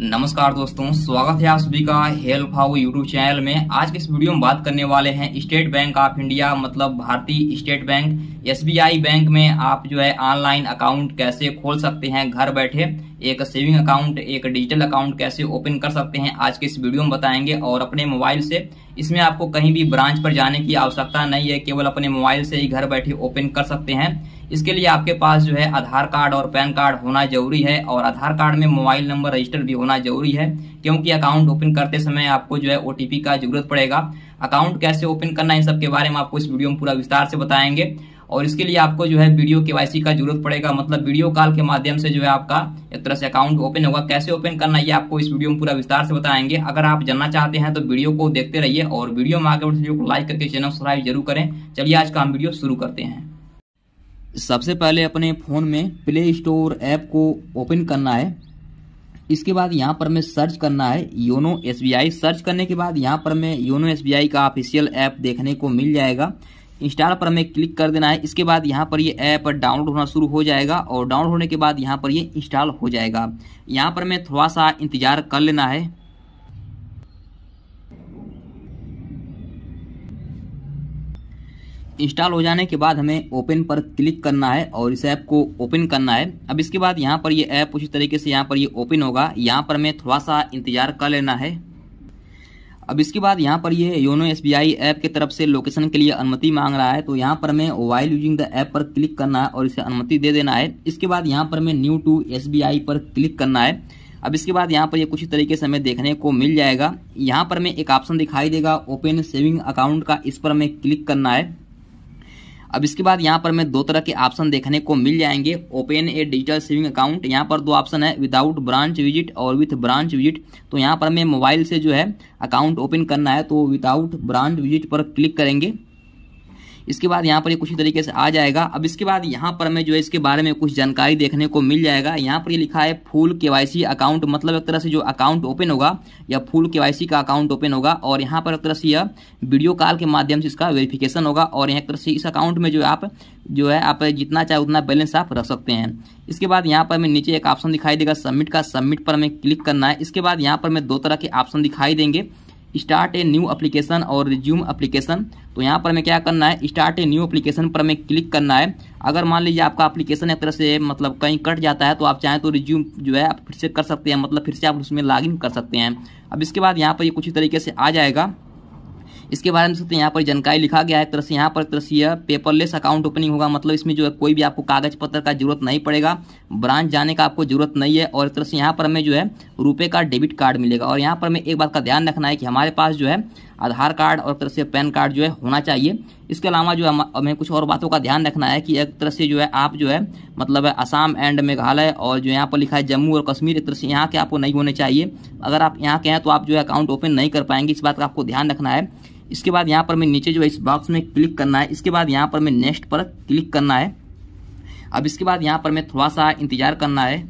नमस्कार दोस्तों स्वागत है आप सभी का हेल्प हाउ यूट्यूब चैनल में आज के इस वीडियो में बात करने वाले हैं स्टेट बैंक ऑफ इंडिया मतलब भारतीय स्टेट बैंक एसबीआई बैंक में आप जो है ऑनलाइन अकाउंट कैसे खोल सकते हैं घर बैठे एक सेविंग अकाउंट एक डिजिटल अकाउंट कैसे ओपन कर सकते हैं आज के इस वीडियो में बताएंगे और अपने मोबाइल से इसमें आपको कहीं भी ब्रांच पर जाने की आवश्यकता नहीं है केवल अपने मोबाइल से ही घर बैठे ओपन कर सकते हैं इसके लिए आपके पास जो है आधार कार्ड और पैन कार्ड होना जरूरी है और आधार कार्ड में मोबाइल नंबर रजिस्टर भी होना जरूरी है क्योंकि अकाउंट ओपन करते समय आपको जो है ओ का जरूरत पड़ेगा अकाउंट कैसे ओपन करना है इन सब के बारे में आपको इस वीडियो में पूरा विस्तार से बताएंगे और इसके लिए आपको जो है वीडियो के का जरूरत पड़ेगा मतलब वीडियो कॉल के माध्यम से जो है आपका एक तरह से अकाउंट ओपन होगा कैसे ओपन करना ये आपको इस वीडियो में पूरा विस्तार से बताएंगे अगर आप जानना चाहते हैं तो वीडियो को देखते रहिए और वीडियो में आगे वीडियो को लाइक करके चैनल सब्सक्राइब जरूर करें चलिए आज का हम वीडियो शुरू करते हैं सबसे पहले अपने फ़ोन में प्ले स्टोर ऐप को ओपन करना है इसके बाद यहाँ पर हमें सर्च करना है योनो एस सर्च करने के बाद यहाँ पर हमें योनो एस का ऑफिशियल ऐप देखने को मिल जाएगा इंस्टॉल पर हमें क्लिक कर देना है इसके बाद यहाँ पर ये ऐप डाउनलोड होना शुरू हो जाएगा और डाउनलोड होने के बाद यहाँ पर ये इंस्टॉल हो जाएगा यहाँ पर हमें थोड़ा सा इंतज़ार कर लेना है इंस्टॉल हो जाने के बाद हमें ओपन पर क्लिक करना है और इस ऐप को ओपन करना है अब इसके बाद यहाँ पर ये ऐप उसी तरीके से यहाँ पर ये ओपन होगा यहाँ पर हमें थोड़ा सा इंतज़ार कर लेना है अब इसके बाद यहाँ पर ये योनो एस ऐप की तरफ से लोकेशन के लिए अनुमति मांग रहा है तो यहाँ पर हमें वाइल यूजिंग द ऐप पर क्लिक करना है और इसे अनुमति दे देना है इसके बाद यहाँ पर हमें न्यू टू एस पर क्लिक करना है अब इसके बाद यहाँ पर ये कुछ तरीके से हमें देखने को मिल जाएगा यहाँ पर हमें एक ऑप्शन दिखाई देगा ओपन सेविंग अकाउंट का इस पर हमें क्लिक करना है अब इसके बाद यहाँ पर हमें दो तरह के ऑप्शन देखने को मिल जाएंगे open a digital saving account यहाँ पर दो ऑप्शन है विदाउट ब्रांच विजिट और विथ ब्रांच विजिट तो यहाँ पर हमें मोबाइल से जो है अकाउंट ओपन करना है तो विदाउट ब्रांच विजिट पर क्लिक करेंगे इसके बाद यहाँ पर ये कुछ तरीके से आ जाएगा अब इसके बाद यहाँ पर हमें जो है इसके बारे में कुछ जानकारी देखने को मिल जाएगा यहाँ पर ये लिखा है फुल के अकाउंट मतलब एक तरह से जो अकाउंट ओपन होगा या फुल के का अकाउंट ओपन होगा और यहाँ पर एक तरह से यह वीडियो कॉल के माध्यम से इसका वेरिफिकेशन होगा और यहाँ एक तरह से इस अकाउंट में जो आप जो है आप जितना चाहे उतना बैलेंस आप रख सकते हैं इसके बाद यहाँ पर हमें नीचे एक ऑप्शन दिखाई देगा सबमिट का सबमिट पर हमें क्लिक करना है इसके बाद यहाँ पर हमें दो तरह के ऑप्शन दिखाई देंगे स्टार्ट ए न्यू अप्लीकेशन और रिज्यूम अप्लीकेशन तो यहाँ पर हमें क्या करना है स्टार्ट ए न्यू अप्लीकेशन पर हमें क्लिक करना है अगर मान लीजिए आपका अप्लीकेशन एक तरह से मतलब कहीं कट जाता है तो आप चाहें तो रिज्यूम जो है आप फिर से कर सकते हैं मतलब फिर से आप उसमें लॉग कर सकते हैं अब इसके बाद यहाँ पर ये कुछ तरीके से आ जाएगा इसके बारे में सकते हैं यहाँ पर जानकारी लिखा गया है एक तरह से यहाँ पर एक तरह से यह पेपरलेस अकाउंट ओपनिंग होगा मतलब इसमें जो है कोई भी आपको कागज पत्र का जरूरत नहीं पड़ेगा ब्रांच जाने का आपको जरूरत नहीं है और एक तरह से यहाँ पर हमें जो है रुपये कार्ड डेबिट कार्ड मिलेगा और यहाँ पर हमें एक बात का ध्यान रखना है कि हमारे पास जो है आधार कार्ड और एक तरह से पैन कार्ड जो है होना चाहिए इसके अलावा जो है हमें कुछ और बातों का ध्यान रखना है कि एक तरह से जो है आप जो है मतलब असम एंड मेघालय और जो यहाँ पर लिखा है जम्मू और कश्मीर एक तरह से यहाँ के आपको नहीं होने चाहिए अगर आप यहाँ के हैं तो आप जो है अकाउंट ओपन नहीं कर पाएंगे इस बात का आपको ध्यान रखना है इसके बाद यहाँ पर मैं नीचे जो है इस बॉक्स में क्लिक करना है इसके बाद यहाँ पर मैं नेक्स्ट पर क्लिक करना है अब इसके बाद यहाँ पर मैं थोड़ा सा इंतजार करना है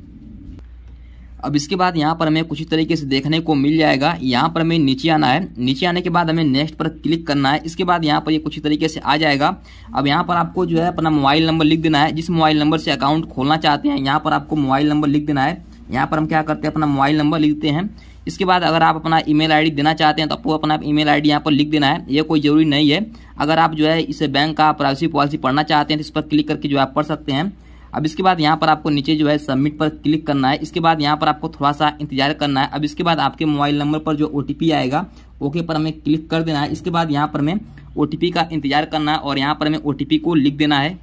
अब इसके बाद यहाँ पर हमें कुछ तरीके से देखने को मिल जाएगा यहाँ पर हमें नीचे आना है नीचे आने के बाद हमें नेक्स्ट पर क्लिक करना है इसके बाद यहाँ पर ये यह कुछ तरीके से आ जाएगा अब यहाँ पर आपको जो है अपना मोबाइल नंबर लिख देना है जिस मोबाइल नंबर से अकाउंट खोलना चाहते हैं यहाँ पर आपको मोबाइल नंबर लिख देना है यहाँ पर हम क्या करते हैं अपना मोबाइल नंबर लिखते हैं इसके बाद अगर आप अपना ईमेल आईडी देना चाहते हैं तो आपको अपना ईमेल आईडी यहाँ पर लिख देना है ये कोई ज़रूरी नहीं है अगर आप जो है इसे बैंक का प्राइवेसी पॉलिसी पढ़ना चाहते हैं तो इस पर क्लिक करके जो आप पढ़ सकते हैं अब इसके बाद यहाँ पर आपको नीचे जो है सबमिट पर क्लिक करना है इसके बाद यहाँ पर आपको थोड़ा सा इंतजार करना है अब इसके बाद आपके मोबाइल नंबर पर जो ओ आएगा ओके पर हमें क्लिक कर देना है इसके बाद यहाँ पर हमें ओ का इंतजार करना है और यहाँ पर हमें ओ को लिख देना है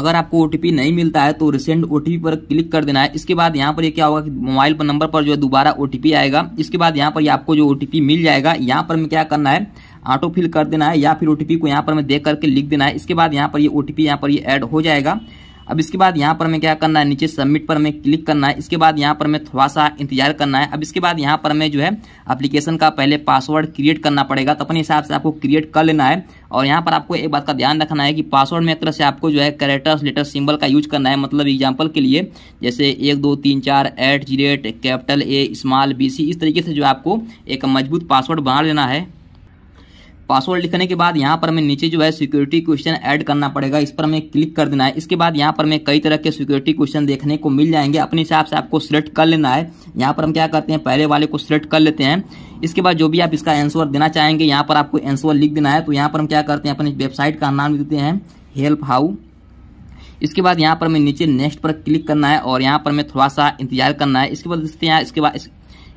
अगर आपको ओ नहीं मिलता है तो रिसेंट ओ पर क्लिक कर देना है इसके बाद यहाँ पर ये क्या होगा कि मोबाइल पर नंबर पर जो है दोबारा ओ आएगा इसके बाद यहाँ पर ये आपको जो ओ मिल जाएगा यहाँ पर हमें क्या करना है ऑटो फिल कर देना है या फिर ओ को यहाँ पर हमें देख करके लिख देना है इसके बाद यहाँ पर ये ओ टी यहाँ पर ये ऐड हो जाएगा अब इसके बाद यहाँ पर हमें क्या करना है नीचे सबमिट पर हमें क्लिक करना है इसके बाद यहाँ पर हमें थोड़ा सा इंतजार करना है अब इसके बाद यहाँ पर हमें जो है एप्लीकेशन का पहले पासवर्ड क्रिएट करना पड़ेगा तो अपने हिसाब से आपको क्रिएट कर लेना है और यहाँ पर आपको एक बात का ध्यान रखना है कि पासवर्ड में एक तरह से आपको जो है करेक्टर्स लेटर सिम्बल का यूज करना है मतलब एग्जाम्पल के लिए जैसे एक दो तीन चार at the rate capital A small B C इस तरीके से जो आपको एक मजबूत पासवर्ड बना लेना है पासवर्ड लिखने के बाद यहाँ पर हमें नीचे जो है सिक्योरिटी क्वेश्चन ऐड करना पड़ेगा इस पर हमें क्लिक कर देना है इसके बाद यहाँ पर हमें कई तरह के सिक्योरिटी क्वेश्चन देखने को मिल जाएंगे अपने हिसाब से आपको सिलेक्ट कर लेना है यहाँ पर हम क्या करते हैं पहले वाले को सिलेक्ट कर लेते हैं इसके बाद जो भी आप इसका आंसर देना चाहेंगे यहाँ पर आपको आंसर लिख देना है तो यहाँ पर हम क्या करते हैं अपनी वेबसाइट का नाम लिखते हैं हेल्प हाउ इसके बाद यहाँ पर हमें नीचे नेक्स्ट पर क्लिक करना है और यहाँ पर हमें थोड़ा सा इंतजार करना है इसके बाद देखते हैं इसके बाद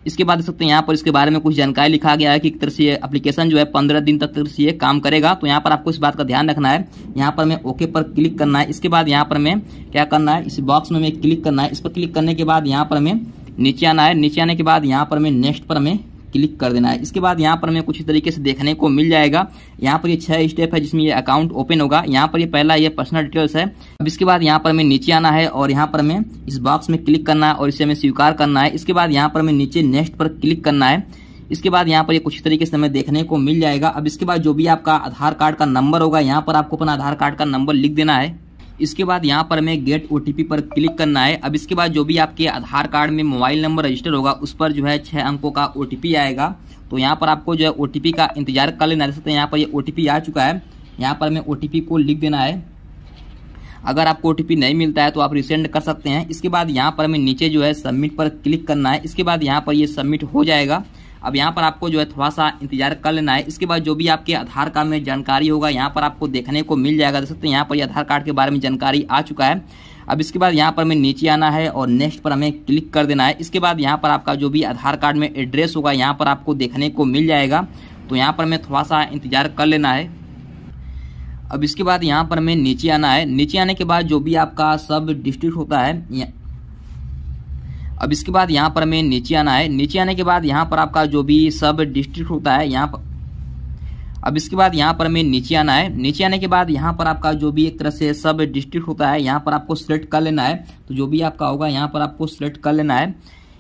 इसके बाद देख सकते हैं यहाँ पर इसके बारे में कुछ जानकारी लिखा गया है कि एक तरह से एप्लीकेशन जो है पंद्रह दिन तक तरह से काम करेगा तो यहाँ पर आपको इस बात का ध्यान रखना है यहाँ पर मैं ओके पर क्लिक करना है इसके बाद यहाँ पर मैं क्या करना है इस बॉक्स में क्लिक करना है इस पर क्लिक करने के बाद यहाँ पर हमें नीचे आना है नीचे आने के बाद यहाँ पर हमें नेक्स्ट पर हमें क्लिक कर देना है इसके बाद यहाँ पर हमें कुछ तरीके से देखने को मिल जाएगा यहाँ पर ये छह स्टेप है जिसमें ये अकाउंट ओपन होगा यहाँ पर ये पहला ये पर्सनल डिटेल्स है अब इसके बाद यहाँ पर हमें नीचे आना है और यहाँ पर हमें इस बॉक्स में क्लिक करना है और इसे हमें स्वीकार करना है इसके बाद यहाँ पर हमें नीचे नेक्स्ट पर क्लिक करना है इसके बाद यहाँ पर ये कुछ तरीके से हमें देखने को मिल जाएगा अब इसके बाद जो भी आपका आधार कार्ड का नंबर होगा यहाँ पर आपको अपना आधार कार्ड का नंबर लिख देना है इसके बाद यहाँ पर हमें गेट ओ पर क्लिक करना है अब इसके बाद जो भी आपके आधार कार्ड में मोबाइल नंबर रजिस्टर होगा उस पर जो है छः अंकों का ओ आएगा तो यहाँ पर आपको जो है ओ का इंतजार कर लेना जैसे तो यहाँ पर ये ओ आ चुका है यहाँ पर हमें ओ को लिख देना है अगर आपको ओ नहीं मिलता है तो आप रिसेंड कर सकते हैं इसके बाद यहाँ पर हमें नीचे जो है सबमिट पर क्लिक करना है इसके बाद यहाँ पर ये सबमिट हो जाएगा अब यहाँ पर आपको जो है थोड़ा सा इंतजार कर लेना है इसके बाद जो भी आपके आधार कार्ड में जानकारी होगा यहाँ पर आपको देखने को मिल जाएगा देख सकते हैं यहाँ पर आधार कार्ड के बारे में जानकारी आ चुका है अब इसके बाद यहाँ पर हमें नीचे आना है और नेक्स्ट पर हमें क्लिक कर देना है इसके बाद यहाँ पर आपका जो भी आधार कार्ड में एड्रेस होगा यहाँ पर आपको देखने को मिल जाएगा तो यहाँ पर हमें थोड़ा सा इंतज़ार कर लेना है अब इसके बाद यहाँ पर हमें नीचे आना है नीचे आने के बाद जो भी आपका सब डिस्ट्रिक्ट होता है अब इसके बाद यहाँ पर हमें नीचे आना है नीचे आने के बाद यहाँ पर आपका जो भी सब डिस्ट्रिक्ट होता है यहाँ पर अब इसके बाद यहाँ पर हमें नीचे आना है नीचे आने के बाद यहाँ पर आपका जो भी एक तरह से सब डिस्ट्रिक्ट होता है यहाँ पर आपको सिलेक्ट कर लेना है तो जो भी आपका होगा यहाँ पर आपको सिलेक्ट कर लेना है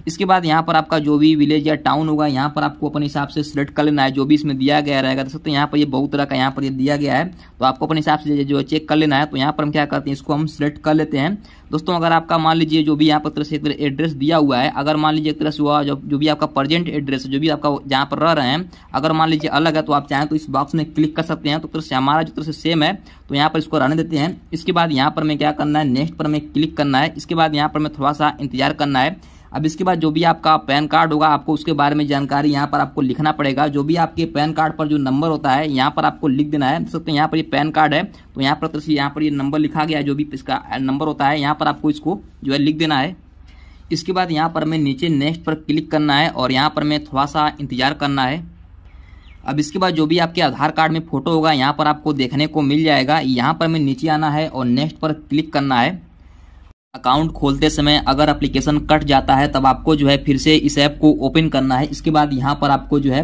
इसके बाद यहाँ पर आपका जो भी विलेज या टाउन होगा यहाँ पर आपको अपने हिसाब से सिलेक्ट कर लेना है जो भी इसमें दिया गया रहेगा देख सकते हैं यहाँ पर ये बहुत तरह का यहाँ पर ये दिया गया है तो आपको अपने हिसाब से जो चेक कर लेना है तो यहाँ पर हम क्या करते हैं इसको हम सिलेक्ट कर लेते हैं दोस्तों अगर आपका मान लीजिए जो भी यहाँ पर तरह से एड्रेस दिया हुआ है अगर मान लीजिए एक तरह से हुआ जो जो भी आपका प्रजेंट एड्रेस जो भी आपका जहाँ पर रह रहे हैं अगर मान लीजिए अलग है तो आप चाहें तो इस बॉक्स में क्लिक कर सकते हैं तो तरह से हमारा जो तरह से सेम है तो यहाँ पर इसको रहने देते हैं इसके बाद यहाँ पर हमें क्या करना है नेक्स्ट पर हमें क्लिक करना है इसके बाद यहाँ पर हमें थोड़ा सा इंतजार करना है अब इसके बाद जो भी आपका पैन कार्ड होगा आपको उसके बारे में जानकारी यहाँ पर आपको लिखना पड़ेगा जो भी आपके पैन कार्ड पर जो नंबर होता है यहाँ पर आपको लिख देना है देख सकते हैं यहाँ पर ये पैन कार्ड है तो यहाँ पर तो यहाँ पर ये नंबर लिखा गया है जो भी इसका नंबर होता है यहाँ पर आपको इसको जो है लिख देना है इसके बाद यहाँ पर हमें नीचे नेक्स्ट पर क्लिक करना है और यहाँ पर हमें थोड़ा सा इंतज़ार करना है अब इसके बाद जो भी आपके आधार कार्ड में फ़ोटो होगा यहाँ पर आपको देखने को मिल जाएगा यहाँ पर हमें नीचे आना है और नेक्स्ट पर क्लिक करना है अकाउंट खोलते समय अगर एप्लीकेशन कट जाता है तब आपको जो है फिर से इस ऐप को ओपन करना है इसके बाद यहाँ पर आपको जो है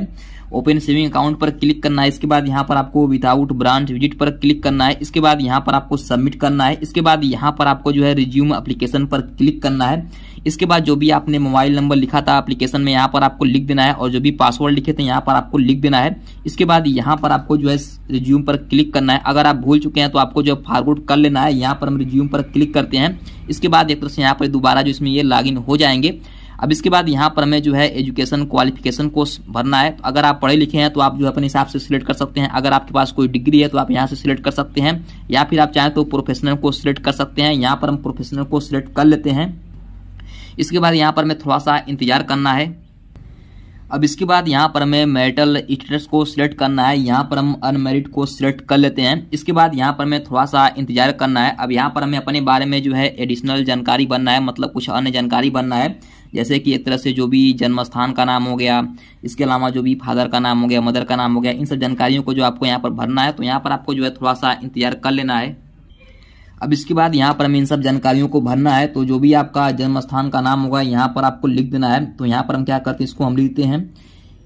ओपन सेविंग अकाउंट पर क्लिक करना है इसके बाद यहाँ पर आपको विदाउट ब्रांच विजिट पर क्लिक करना है इसके बाद यहाँ पर आपको सबमिट करना है इसके बाद यहाँ पर आपको जो है रिज्यूम अप्लीकेशन पर क्लिक करना है इसके बाद जो भी आपने मोबाइल नंबर लिखा था एप्लीकेशन में यहाँ पर आपको लिख देना है और जो भी पासवर्ड लिखे थे यहाँ पर आपको लिख देना है इसके बाद यहाँ पर आपको जो है रिज्यूम पर क्लिक करना है अगर आप भूल चुके हैं तो आपको जो फॉरवर्ड कर लेना है यहाँ पर हम रिज्यूम पर क्लिक करते हैं इसके बाद एक तरह से यहाँ पर दोबारा जो इसमें ये लॉग हो जाएंगे अब इसके बाद यहाँ पर हमें जो है एजुकेशन क्वालिफिकेशन को भरना है तो अगर आप पढ़े लिखे हैं तो आप जो है अपने हिसाब से सिलेक्ट कर सकते हैं अगर आपके पास कोई डिग्री है तो आप यहाँ से सिलेक्ट कर सकते हैं या फिर आप चाहें तो प्रोफेशनल को सिलेक्ट कर सकते हैं यहाँ पर हम प्रोफेशनल को सिलेक्ट कर लेते हैं इसके बाद यहाँ पर हमें थोड़ा सा इंतज़ार करना है अब इसके बाद यहाँ पर हमें मेरिटल स्टेटस को सिलेक्ट करना है यहाँ पर हम अनमेरिट को सिलेक्ट कर लेते हैं इसके बाद यहाँ पर हमें थोड़ा सा इंतजार करना है अब यहाँ पर हमें अपने बारे में जो है एडिशनल जानकारी बनना है मतलब कुछ अन्य जानकारी बनना है जैसे कि एक तरह से जो भी जन्म स्थान का नाम हो गया इसके अलावा जो भी फादर का नाम हो गया मदर का नाम हो गया इन सब जानकारियों को जो आपको यहाँ पर भरना है तो यहाँ पर आपको जो है थोड़ा सा इंतजार कर लेना है अब इसके बाद यहाँ पर हमें इन सब जानकारियों को भरना है तो जो भी आपका जन्म स्थान का नाम होगा यहाँ पर आपको लिख देना है तो यहाँ पर हम क्या करते हैं इसको हम लिखते हैं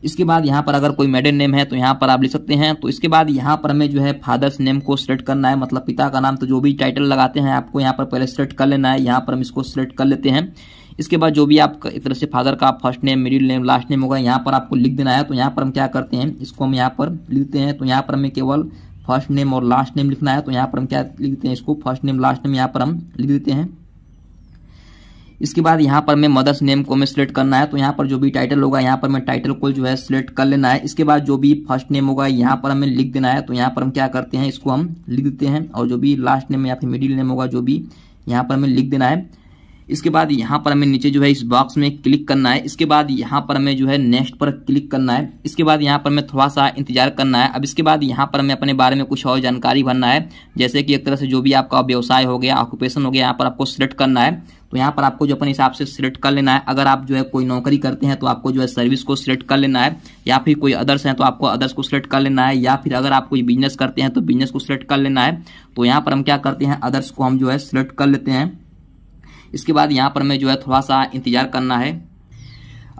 इसके बाद यहाँ पर अगर कोई मेडन नेम है तो यहाँ पर आप लिख सकते हैं तो इसके बाद यहाँ पर हमें जो है फादर्स नेम को सिलेक्ट करना है मतलब पिता का नाम तो जो भी टाइटल लगाते हैं आपको यहाँ पर पहले सिलेक्ट कर लेना है यहाँ पर हम इसको सिलेक्ट कर लेते हैं इसके बाद जो भी आप एक तरह से फादर का first name middle name last name होगा यहाँ पर आपको लिख देना है तो यहाँ पर हम क्या करते हैं इसको हम यहाँ पर लिखते हैं तो यहाँ पर हमें केवल फर्स्ट नेम और लास्ट नेम लिखना है तो यहाँ पर हम क्या लिख देते हैं इसको फर्स्ट नेम लास्ट नेम यहाँ पर हम लिख देते हैं इसके बाद यहाँ पर मैं मदर्स नेम को मैं सिलेक्ट करना है तो यहाँ पर जो भी टाइटल होगा यहाँ पर मैं टाइटल को जो है सिलेक्ट कर लेना है इसके बाद जो भी फर्स्ट नेम होगा यहाँ पर हमें लिख देना है तो यहाँ पर हम क्या करते हैं इसको हम लिख देते हैं और जो भी लास्ट नेम या फिर मिडिल नेम होगा जो भी यहाँ पर हमें लिख देना है इसके बाद यहाँ पर हमें नीचे जो है इस बॉक्स में क्लिक करना है इसके बाद यहाँ पर हमें जो है नेक्स्ट पर क्लिक करना है इसके बाद यहाँ पर हमें थोड़ा सा इंतजार करना है अब इसके बाद यहाँ पर हमें अपने बारे में कुछ और जानकारी भरना है जैसे कि एक तरह से जो भी आपका व्यवसाय हो गया ऑक्यूपेशन हो गया यहाँ पर आपको सिलेक्ट करना है तो यहाँ पर आपको जो अपने हिसाब से सिलेक्ट कर लेना है अगर आप जो है कोई नौकरी करते हैं तो आपको जो है सर्विस को सिलेक्ट कर लेना है या फिर कोई अदर्स हैं तो आपको अदर्स को सिलेक्ट कर लेना है या फिर अगर आप कोई बिजनेस करते हैं तो बिजनेस को सिलेक्ट कर लेना है तो यहाँ पर हम क्या करते हैं अदर्स को हम जो है सिलेक्ट कर लेते हैं इसके बाद यहाँ पर हमें जो है थोड़ा सा इंतज़ार करना है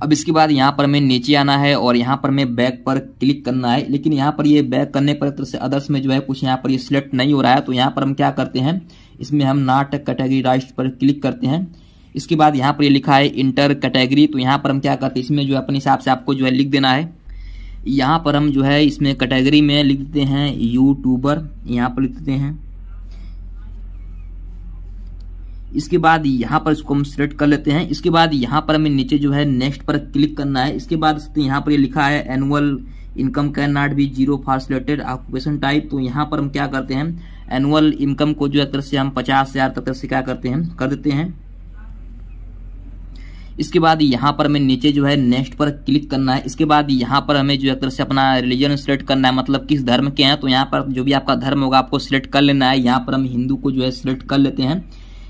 अब इसके बाद यहाँ पर हमें नीचे आना है और यहाँ पर हमें बैक पर क्लिक करना है लेकिन यहाँ पर ये बैक करने पर तरह से अदर्स में जो है कुछ यहाँ पर ये यह सिलेक्ट नहीं हो रहा है तो यहाँ पर हम क्या करते हैं इसमें हम नाट कैटेगरी राइट पर क्लिक करते हैं इसके बाद यहाँ पर ये यह लिखा है इंटर कैटेगरी तो यहाँ पर हम क्या करते हैं इसमें जो है अपने हिसाब से आपको जो है लिख देना है यहाँ पर हम जो है इसमें कैटेगरी में लिख देते हैं यूट्यूबर यहाँ पर लिख देते हैं इसके बाद यहाँ पर इसको हम सिलेक्ट कर लेते हैं इसके बाद यहाँ पर हमें नीचे जो है नेक्स्ट पर क्लिक करना है इसके बाद यहाँ पर ये लिखा है annual income can not be zero for selected occupation type तो यहाँ पर हम क्या करते हैं एनुअल इनकम को जो है तरह से हम पचास हजार तक से क्या करते हैं कर देते हैं इसके बाद यहाँ पर हमें नीचे जो है नेक्स्ट पर क्लिक करना है इसके बाद यहाँ पर हमें जो है तरह से अपना रिलीजन सिलेक्ट करना है मतलब किस धर्म के हैं तो यहाँ पर जो भी आपका धर्म होगा आपको सिलेक्ट कर लेना है यहाँ पर हम हिंदू को जो है सिलेक्ट कर लेते हैं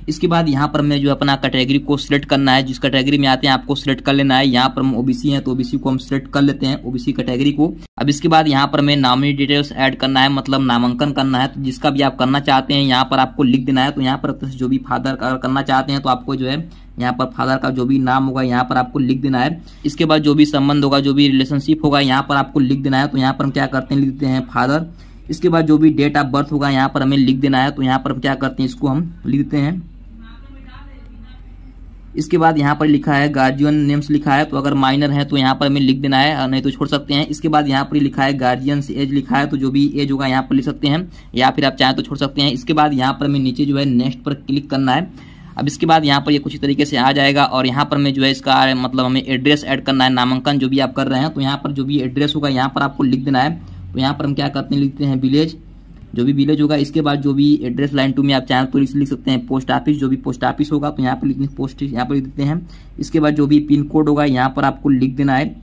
इसके बाद यहाँ पर हमें जो अपना कैटेगरी को सिलेक्ट करना है जिस कैटेगरी में आते हैं आपको सिलेक्ट कर लेना है यहाँ पर हम ओबीसी हैं तो ओबीसी को हम सिलेक्ट कर लेते हैं ओबीसी कैटेगरी को अब इसके बाद यहाँ पर हमें नामनी डिटेल्स ऐड करना है मतलब नामांकन करना है तो जिसका भी आप करना चाहते हैं यहाँ पर आपको लिख देना है तो यहाँ पर जो भी फादर करना चाहते हैं तो आपको जो है यहाँ पर फादर का जो भी नाम होगा यहाँ पर आपको लिख देना है इसके बाद जो भी संबंध होगा जो भी रिलेशनशिप होगा यहाँ पर आपको लिख देना है तो यहाँ पर हम क्या करते हैं लिखते हैं फादर इसके बाद जो भी डेट ऑफ बर्थ होगा यहाँ पर हमें लिख देना है तो यहाँ पर हम क्या करते हैं इसको हम लिखते हैं इसके बाद यहाँ पर लिखा है गार्जियन नेम्स लिखा है तो अगर माइनर है तो यहाँ पर हमें लिख देना है नहीं तो छोड़ सकते हैं इसके बाद यहाँ पर लिखा है गार्जियंस एज लिखा है तो जो भी एज होगा यहाँ पर लिख सकते हैं या फिर आप चाहें तो छोड़ सकते हैं इसके बाद यहाँ पर हमें नीचे जो है नेक्स्ट पर क्लिक करना है अब इसके बाद यहाँ पर ये यह कुछ तरीके से आ जाएगा और यहाँ पर मैं जो है इसका मतलब हमें एड्रेस ऐड करना है नामांकन जो भी आप कर रहे हैं तो यहाँ पर जो भी एड्रेस होगा यहाँ पर आपको लिख देना है तो यहाँ पर हम क्या करते हैं लिखते हैं विलेज जो भी विलेज होगा इसके बाद जो भी एड्रेस लाइन टू में आप चाहें तो लिख सकते हैं पोस्ट ऑफिस जो भी पोस्ट ऑफिस होगा तो यहाँ पर लिखने पोस्ट यहाँ पर लिख देते हैं इसके बाद जो भी पिन कोड होगा यहाँ पर आपको लिख देना है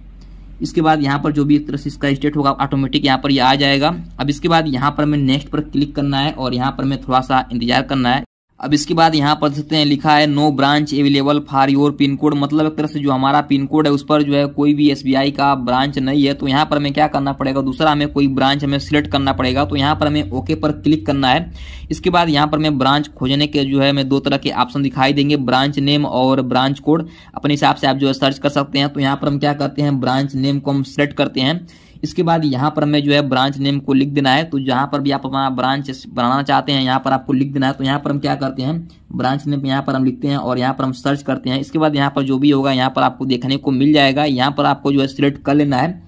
इसके बाद यहाँ पर जो भी एक तरह से इसका स्टेट होगा ऑटोमेटिक यहाँ पर ये यह आ जाएगा अब इसके बाद यहाँ पर हमें नेक्स्ट पर क्लिक करना है और यहाँ पर हमें थोड़ा सा इंतजार करना है अब इसके बाद यहाँ पर सकते हैं लिखा है no branch available for your pin code मतलब एक तरह से जो हमारा पिन कोड है उस पर जो है कोई भी एस का ब्रांच नहीं है तो यहाँ पर हमें क्या करना पड़ेगा दूसरा हमें कोई ब्रांच हमें सिलेक्ट करना पड़ेगा तो यहाँ पर हमें ओके पर क्लिक करना है इसके बाद यहाँ पर हमें ब्रांच खोजने के जो है हमें दो तरह के ऑप्शन दिखाई देंगे ब्रांच नेम और ब्रांच कोड अपने हिसाब से आप जो है सर्च कर सकते हैं तो यहाँ पर हम क्या करते हैं ब्रांच नेम को हम सिलेक्ट करते हैं इसके बाद यहाँ पर हमें जो है ब्रांच नेम को लिख देना है तो जहाँ पर भी आप अपना ब्रांच बनाना चाहते हैं यहाँ पर आपको लिख देना है तो यहाँ पर हम क्या करते हैं ब्रांच नेम यहाँ पर हम लिखते हैं और यहाँ पर हम सर्च करते हैं इसके बाद यहाँ पर जो भी होगा यहाँ पर आपको देखने को मिल जाएगा यहाँ पर आपको जो है सिलेक्ट कर लेना है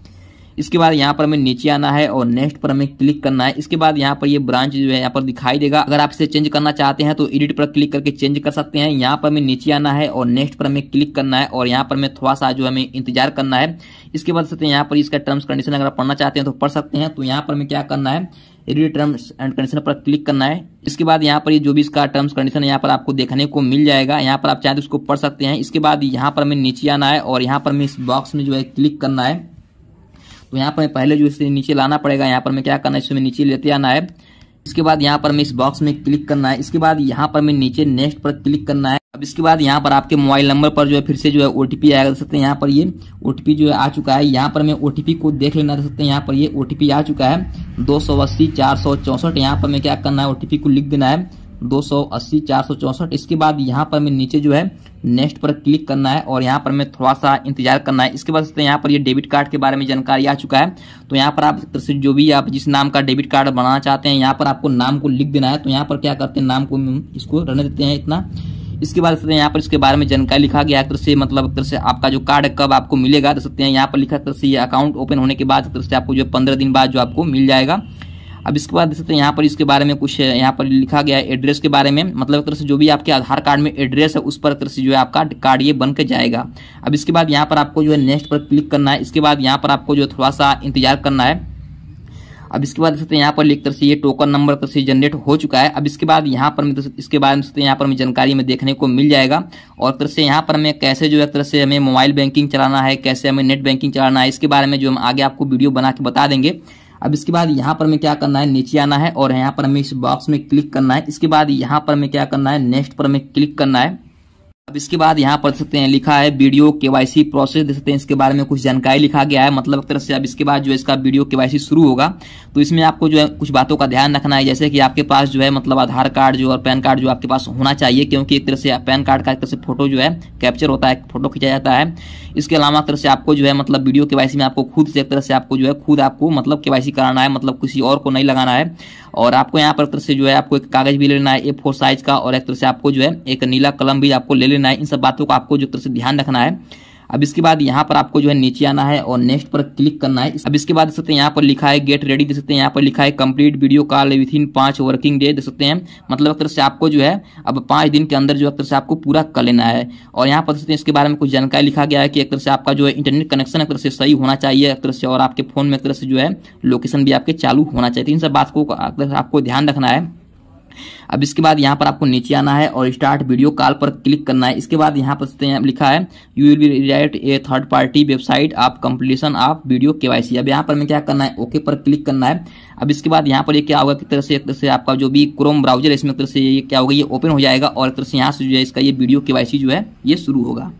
इसके बाद यहाँ पर हमें नीचे आना है और नेक्स्ट पर हमें क्लिक करना है इसके बाद यहाँ पर ये ब्रांच जो है यहाँ पर दिखाई देगा अगर आप इसे चेंज करना चाहते हैं तो एडिट पर क्लिक करके चेंज कर सकते हैं यहाँ पर हमें नीचे आना है और नेक्स्ट पर हमें क्लिक करना है और यहाँ पर हमें थोड़ा सा जो हमें इंतजार करना है इसके बाद सकते यहाँ पर इसका टर्म्स कंडीशन अगर पढ़ना चाहते हैं तो पढ़ सकते हैं तो यहाँ पर हमें क्या करना है एडिट टर्म्स एंड कंडीशन पर क्लिक करना है इसके बाद यहाँ पर ये जो भी इसका टर्म्स कंडीशन है यहाँ पर आपको देखने को मिल जाएगा यहाँ पर आप चाहें तो उसको पढ़ सकते हैं इसके बाद यहाँ पर हमें नीचे आना है और यहाँ पर हमें इस बॉक्स में जो है क्लिक करना है तो यहाँ पर मैं पहले जो इसे नीचे लाना पड़ेगा यहाँ पर मैं क्या करना है इसमें नीचे लेते आना है इसके बाद यहाँ पर मैं इस बॉक्स में क्लिक करना है इसके बाद यहाँ पर मैं नीचे नेक्स्ट पर क्लिक करना है अब इसके बाद यहाँ पर आपके मोबाइल नंबर पर जो है फिर से जो है ओ आएगा देख सकते हैं यहाँ पर ये ओ जो है आ चुका है यहाँ पर मैं ओ को देख लेना देख सकते हैं यहाँ पर ये ओ आ चुका है दो सौ अस्सी चार सौ चौसठ यहाँ पर मैं क्या करना है ओ को लिख देना है दो सौ अस्सी चार सौ चौसठ इसके बाद यहाँ पर मैं नीचे जो है नेक्स्ट पर क्लिक करना है और यहाँ पर मैं थोड़ा सा इंतजार करना है इसके बाद यहाँ पर ये डेबिट कार्ड के बारे में जानकारी आ चुका है तो यहाँ पर आप जो भी आप जिस नाम का डेबिट कार्ड बनाना चाहते हैं यहाँ पर आपको नाम को लिख देना है तो यहाँ पर क्या करते हैं नाम को इसको रहने देते हैं इतना इसके बाद सकते हैं यहाँ पर इसके बारे में जानकारी लिखा गया है से मतलब तरह से आपका जो कार्ड कब आपको मिलेगा देख सकते हैं यहाँ पर लिखा तरह से ये अकाउंट ओपन होने के बाद तरह से आपको जो पंद्रह दिन बाद जो आपको मिल जाएगा अब इसके बाद देख सकते हैं यहाँ पर इसके बारे में कुछ यहाँ पर लिखा गया है एड्रेस के बारे में मतलब एक तरह से जो भी आपके आधार कार्ड में एड्रेस है उस पर तरह से जो है आपका कार्ड ये बन के जाएगा अब इसके बाद यहाँ पर आपको जो है नेक्स्ट पर क्लिक करना है इसके बाद यहाँ पर आपको जो थोड़ा सा इंतजार करना है अब इसके बाद देख सकते हैं यहाँ पर एक तरह से ये टोकन नंबर तरह से जनरेट हो चुका है अब इसके बाद यहाँ पर तो इसके बारे में यहाँ पर हमें जानकारी में देखने को मिल जाएगा और तरह से यहाँ पर हमें कैसे जो है तरह से हमें मोबाइल बैंकिंग चलाना है कैसे हमें नेट बैंकिंग चलाना है इसके बारे में जो हम आगे आपको वीडियो बना के बता देंगे अब इसके बाद यहाँ पर हमें क्या करना है नीचे आना है और यहाँ पर हमें इस बॉक्स में क्लिक करना है इसके बाद यहाँ पर हमें क्या करना है नेक्स्ट पर हमें क्लिक करना है अब इसके बाद यहाँ पढ़ सकते हैं लिखा है वीडियो केवाईसी प्रोसेस दे सकते हैं इसके बारे में कुछ जानकारी लिखा गया है मतलब एक तरह से अब इसके बाद जो है इसका वीडियो केवाईसी शुरू होगा तो इसमें आपको जो है कुछ बातों का ध्यान रखना है जैसे कि आपके पास जो है मतलब आधार कार्ड जो और पैन कार्ड जो आपके पास होना चाहिए क्योंकि एक तरह से पैन कार्ड का एक तरह से फोटो जो है कैप्चर होता है फोटो खींचा जाता है इसके अलावा एक तरह से आपको जो है मतलब वीडियो के में आपको खुद से एक तरह से आपको जो है खुद आपको मतलब के कराना है मतलब किसी और को नहीं लगाना है और आपको यहाँ पर एक तरह से जो है आपको एक कागज भी लेना है ए फोर साइज का और एक तरह से आपको जो है एक नीला कलम भी आपको ले लेना है इन सब बातों को आपको जो तरह से ध्यान रखना है अब इसके बाद यहाँ पर आपको जो है नीचे आना है और नेक्स्ट पर क्लिक करना है अब इसके बाद देख सकते हैं यहाँ पर लिखा है गेट रेडी देख सकते हैं यहाँ पर लिखा है complete video call within पांच वर्किंग डे देख सकते हैं मतलब एक तरह से आपको जो है अब पांच दिन के अंदर जो एक तरह से आपको पूरा कर लेना है और यहाँ पर देख सकते हैं इसके बारे में कुछ जानकारी लिखा गया है कि एक तरह से आपका जो है इंटरनेट कनेक्शन एक तरह से सही होना चाहिए एक तरह से और आपके फोन में एक तरह से जो है लोकेशन भी आपके चालू होना चाहिए तो इन सब बात को आपको ध्यान रखना है अब इसके बाद यहाँ पर आपको नीचे आना है और स्टार्ट वीडियो कॉल पर क्लिक करना है इसके बाद यहाँ पर लिखा है you will be redirect a third party website upon completion of video KYC अब यहाँ पर मैं क्या करना है ओके पर क्लिक करना है अब इसके बाद यहाँ पर ये क्या होगा कि तरह से एक तरह से आपका जो भी क्रोम ब्राउजर है इसमें तरह से ये क्या होगा ये ओपन हो जाएगा और एक तरह से यहाँ से जो है इसका ये वीडियो केवाईसी जो है ये शुरू होगा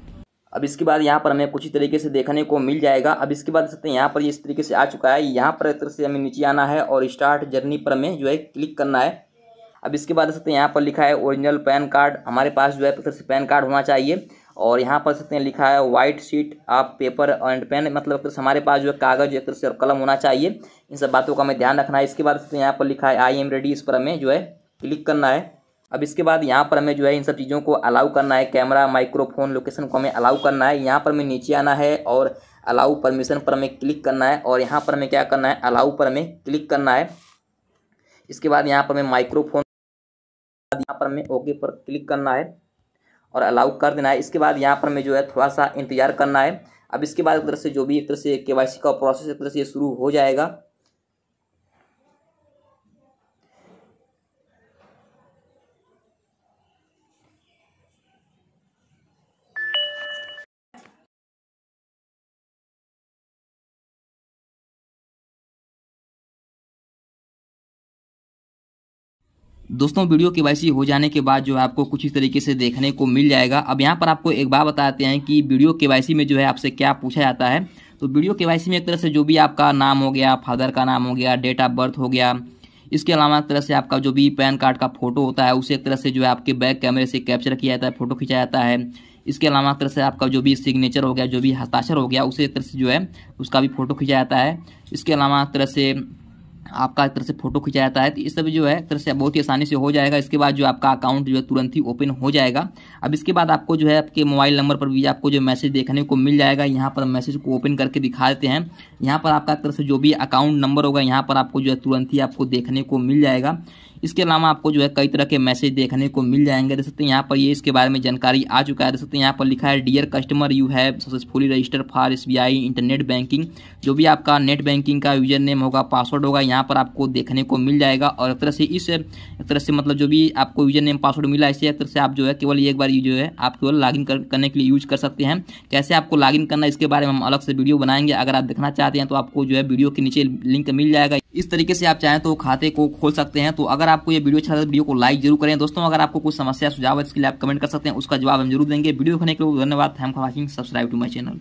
अब इसके बाद यहाँ पर हमें कुछ ही तरीके से देखने को मिल जाएगा अब इसके बाद सकते हैं तो यहाँ पर ये इस तरीके से आ चुका है यहाँ पर एक तरह से हमें नीचे आना है और स्टार्ट जर्नी पर हमें जो है क्लिक करना है अब इसके बाद देख सकते हैं यहाँ पर लिखा है ओरिजिनल पैन कार्ड हमारे पास जो है तो से पैन कार्ड होना चाहिए और यहाँ पर सकते हैं लिखा है वाइट शीट आप पेपर एंड पेन मतलब एक हमारे पास जो है कागज एक तरह से और कलम होना चाहिए इन सब बातों का हमें ध्यान रखना है इसके बाद सकते हैं यहाँ पर लिखा है आई एम रेडी इस पर हमें जो है क्लिक करना है अब इसके बाद यहाँ पर हमें जो है इन सब चीज़ों को अलाउ करना है कैमरा माइक्रोफोन लोकेशन को हमें अलाउ करना है यहाँ पर हमें नीचे आना है और अलाउ परमिशन पर हमें क्लिक करना है और यहाँ पर हमें क्या करना है अलाउ पर हमें क्लिक करना है इसके बाद यहाँ पर हमें माइक्रोफोन यहाँ पर हमें ओके पर क्लिक करना है और अलाउ कर देना है इसके बाद यहाँ पर हमें जो है थोड़ा सा इंतजार करना है अब इसके बाद एक तरह से जो भी एक तरह से के का प्रोसेस एक तरह से शुरू हो जाएगा दोस्तों वीडियो के वाई हो जाने के बाद जो है आपको कुछ इस तरीके से देखने को मिल जाएगा अब यहाँ पर आपको एक बात बताते हैं कि वीडियो के में जो है आपसे क्या पूछा जाता है तो वीडियो के में एक तरह से जो भी आपका नाम हो गया फादर का नाम हो गया डेट ऑफ बर्थ हो गया इसके अलावा एक तरह से आपका जो भी पैन कार्ड का फोटो होता है उसे एक तरह से जो है आपके बैक कैमरे से कैप्चर किया जाता है फोटो खींचा जाता है इसके अलावा एक तरह से आपका जो भी सिग्नेचर हो गया जो भी हस्ताक्षर हो गया उसे एक तरह से जो है उसका भी फोटो खींचा जाता है इसके अलावा एक तरह से आपका एक तरह से फोटो खींचा जाता है तो ये सब जो है तरह से बहुत ही आसानी से हो जाएगा इसके बाद जो आपका अकाउंट जो है तुरंत ही ओपन हो जाएगा अब इसके बाद आपको जो है आपके मोबाइल नंबर पर भी आपको जो मैसेज देखने को मिल जाएगा यहाँ पर मैसेज को ओपन करके दिखा देते हैं यहाँ पर आपका एक तरह से जो भी अकाउंट नंबर होगा यहाँ पर आपको जो है तुरंत ही आपको देखने को मिल जाएगा इसके अलावा आपको जो है कई तरह के मैसेज देखने को मिल जाएंगे देख सकते हैं यहाँ पर ये इसके बारे में जानकारी आ चुका है देख सकते हैं यहाँ पर लिखा है dear customer you have successfully register for S internet banking जो भी आपका नेट बैंकिंग का यूजर नेम होगा पासवर्ड होगा यहाँ पर आपको देखने को मिल जाएगा और एक तरह से इस एक तरह से मतलब जो भी आपको यूजर नेम पासवर्ड मिला इसे एक तरह से आप जो है केवल एक बार जो है आप केवल लॉग करने के लिए यूज कर सकते हैं कैसे आपको लॉग करना इसके बारे में हम अलग से वीडियो बनाएंगे अगर आप देखना चाहते हैं तो आपको जो है वीडियो के नीचे लिंक मिल जाएगा इस तरीके से आप चाहें तो खाते को खोल सकते हैं तो अगर आपको ये वीडियो अच्छा लगा तो वीडियो को लाइक जरूर करें दोस्तों अगर आपको कोई समस्या सुझाव है इसके लिए आप कमेंट कर सकते हैं उसका जवाब हम जरूर देंगे वीडियो देखने के लिए धन्यवाद thank for watching subscribe to my channel